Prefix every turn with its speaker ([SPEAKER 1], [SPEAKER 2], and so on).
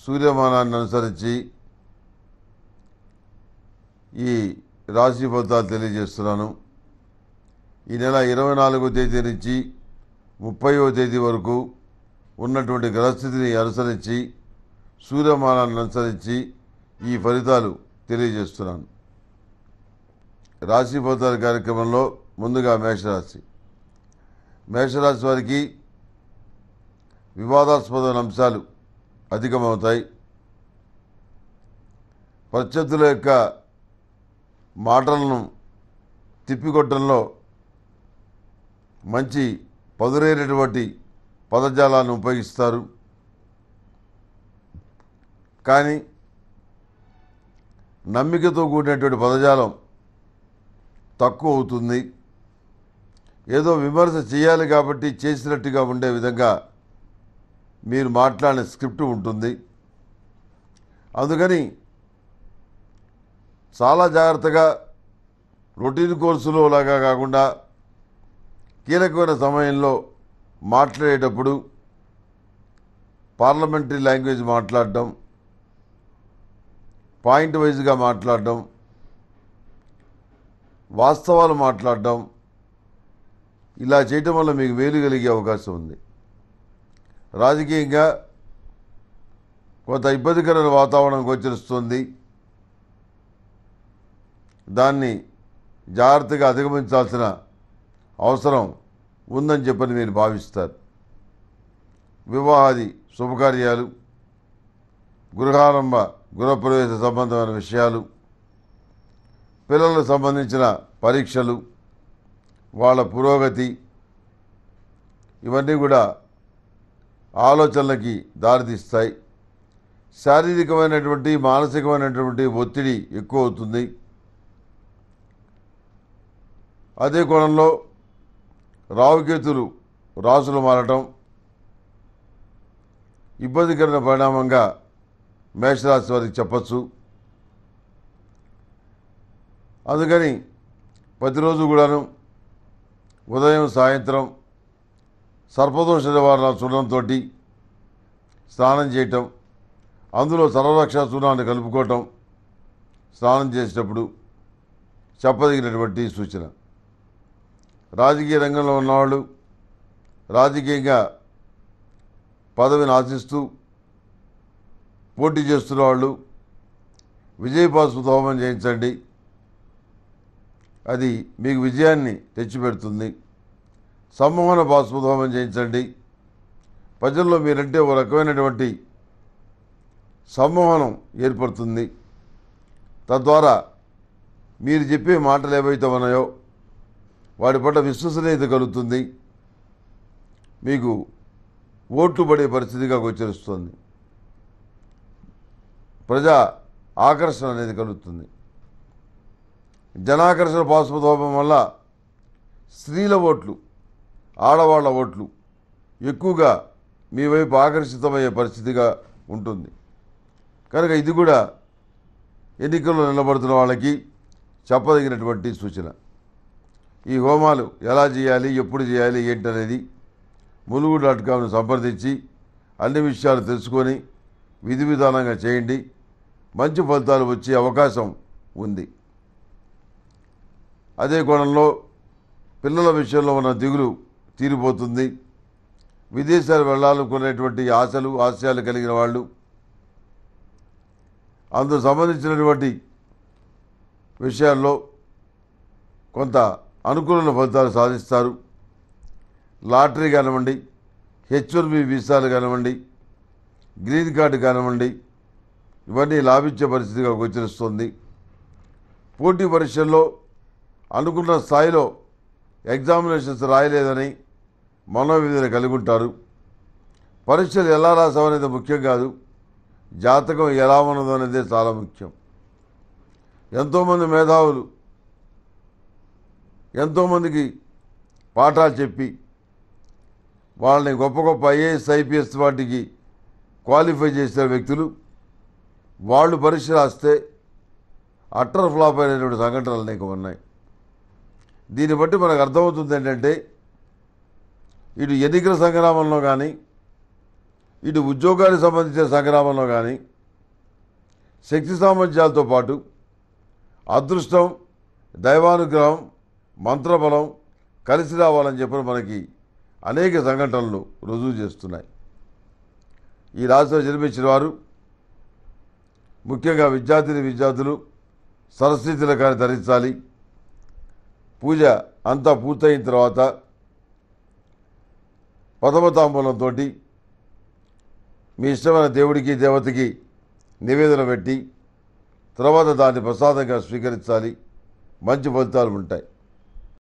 [SPEAKER 1] సూర్యమానాన్ని అనుసరించి ఈ రాశి ఫలితాలు తెలియజేస్తున్నాను ఈ నెల ఇరవై నాలుగో తేదీ నుంచి ముప్పైవ తేదీ వరకు ఉన్నటువంటి గ్రహస్థితిని అనుసరించి సూర్యమానాన్ని అనుసరించి ఈ ఫలితాలు తెలియజేస్తున్నాను రాశి ఫలితాల కార్యక్రమంలో ముందుగా మేషరాశి మేషరాశి వారికి వివాదాస్పద అంశాలు అధికమవుతాయి ప్రత్యర్థుల యొక్క మాటలను తిప్పికొట్టడంలో మంచి పదురైనటువంటి పదజాలాన్ని ఉపయోగిస్తారు కానీ నమ్మికతో కూడినటువంటి పదజాలం తక్కువ అవుతుంది ఏదో విమర్శ చేయాలి కాబట్టి చేసినట్టుగా ఉండే విధంగా మీరు మాట్లాడిన స్క్రిప్ట్ ఉంటుంది అందుకని చాలా జాగ్రత్తగా రొటీన్ కోర్సులో లాగా కాకుండా కీలకమైన సమయంలో మాట్లాడేటప్పుడు పార్లమెంటరీ లాంగ్వేజ్ మాట్లాడడం పాయింట్ వైజ్గా మాట్లాడడం వాస్తవాలు మాట్లాడడం ఇలా చేయటం వల్ల మీకు వేలు కలిగే అవకాశం ఉంది రాజకీయంగా కొంత ఇబ్బందికర వాతావరణం గోచరిస్తుంది దాన్ని జాగ్రత్తగా అధిగమించాల్సిన అవసరం ఉందని చెప్పని మీరు భావిస్తారు వివాహాది శుభకార్యాలు గృహారంభ గృహప్రవేశ సంబంధమైన విషయాలు పిల్లలకు సంబంధించిన పరీక్షలు వాళ్ళ పురోగతి ఇవన్నీ కూడా ఆలోచనలకి దారితీస్తాయి శారీరకమైనటువంటి మానసికమైనటువంటి ఒత్తిడి ఎక్కువ అవుతుంది అదే కోణంలో రావుకేతులు రాసులు మారటం ఇబ్బందికరమైన పరిణామంగా మేషరాశి వారికి చెప్పచ్చు అందుకని ప్రతిరోజు కూడాను ఉదయం సాయంత్రం సర్పదోష నివారణ చూడంతో స్నానం చేయటం అందులో సర్వరక్ష చూర్ణాన్ని కలుపుకోవటం స్నానం చేసేటప్పుడు చెప్పదగినటువంటి సూచన రాజకీయ రంగంలో ఉన్నవాళ్ళు రాజకీయంగా పదవిని ఆశిస్తూ పోటీ చేస్తున్న వాళ్ళు విజయపాసు హోమం చేయించండి అది మీకు విజయాన్ని తెచ్చిపెడుతుంది సంమోహన బాష్పధోమం చేయించండి ప్రజల్లో మీరంటే ఒక రకమైనటువంటి సమ్మోహనం ఏర్పడుతుంది తద్వారా మీరు చెప్పే మాటలు ఏవైతే ఉన్నాయో వాడి పట్ల విశ్వసనీయత కలుగుతుంది మీకు ఓట్లు పడే పరిస్థితిగా గోచరిస్తుంది ప్రజా ఆకర్షణ అనేది కలుగుతుంది జనాకర్షణ పాశుపతోపం వల్ల స్త్రీల ఓట్లు ఆడవాళ్ల ఓట్లు ఎక్కువగా మీ వైపు ఆకర్షితమయ్యే పరిస్థితిగా ఉంటుంది కనుక ఇది కూడా ఎన్నికల్లో నిలబడుతున్న వాళ్ళకి చెప్పదగినటువంటి సూచన ఈ హోమాలు ఎలా చేయాలి ఎప్పుడు చేయాలి ఏంటనేది ములుగు డాట్ కామ్ను సంప్రదించి అన్ని విషయాలు తెలుసుకొని విధి విధానంగా చేయండి మంచి ఫలితాలు వచ్చే అవకాశం ఉంది అదే కోణంలో పిల్లల విషయంలో ఉన్న దిగులు తీరిపోతుంది విదేశాలు వెళ్ళాలనుకునేటువంటి ఆశలు ఆశయాలు కలిగిన వాళ్ళు అందుకు సంబంధించినటువంటి విషయాల్లో కొంత అనుకూలమైన ఫలితాలు సాధిస్తారు లాటరీ కానివ్వండి బి వీసాలు కానివ్వండి గ్రీన్ కార్డు కానివ్వండి ఇవన్నీ లాభించే పరిస్థితిగా గోచరిస్తుంది పోటీ పరీక్షల్లో అనుకున్న స్థాయిలో ఎగ్జామినేషన్స్ రాయలేదని మనోవిధిని కలిగి ఉంటారు పరీక్షలు ఎలా రాసామనేది ముఖ్యం కాదు జాతకం ఎలా ఉన్నదో అనేది చాలా ముఖ్యం ఎంతోమంది మేధావులు ఎంతోమందికి పాఠాలు చెప్పి వాళ్ళని గొప్ప గొప్ప ఐఏఎస్ ఐపీఎస్ వాటికి క్వాలిఫై చేసిన వ్యక్తులు వాళ్ళు పరీక్ష రాస్తే అట్టర్ ఫ్లాప్ అయినటువంటి సంఘటనలు నీకు ఉన్నాయి దీన్ని బట్టి మనకు అర్థమవుతుంది ఏంటంటే ఇటు ఎన్నికల సంగ్రామంలో కానీ ఇటు ఉద్యోగానికి సంబంధించిన సంగ్రామంలో కానీ శక్తి సామర్థ్యాలతో పాటు అదృష్టం దైవానుగ్రహం మంత్రబలం కలిసి రావాలని చెప్పిన మనకి అనేక సంఘటనలు రుజువు చేస్తున్నాయి ఈ రాశిలో జన్మించిన వారు ముఖ్యంగా విద్యార్థిని విద్యార్థులు సరస్థితుల కానీ ధరించాలి పూజ అంతా పూర్తయిన తర్వాత పదమతాంబూలంతో మీ ఇష్టమైన దేవుడికి దేవతకి నివేదన పెట్టి తర్వాత దాన్ని ప్రసాదంగా స్వీకరించాలి మంచి ఫలితాలు ఉంటాయి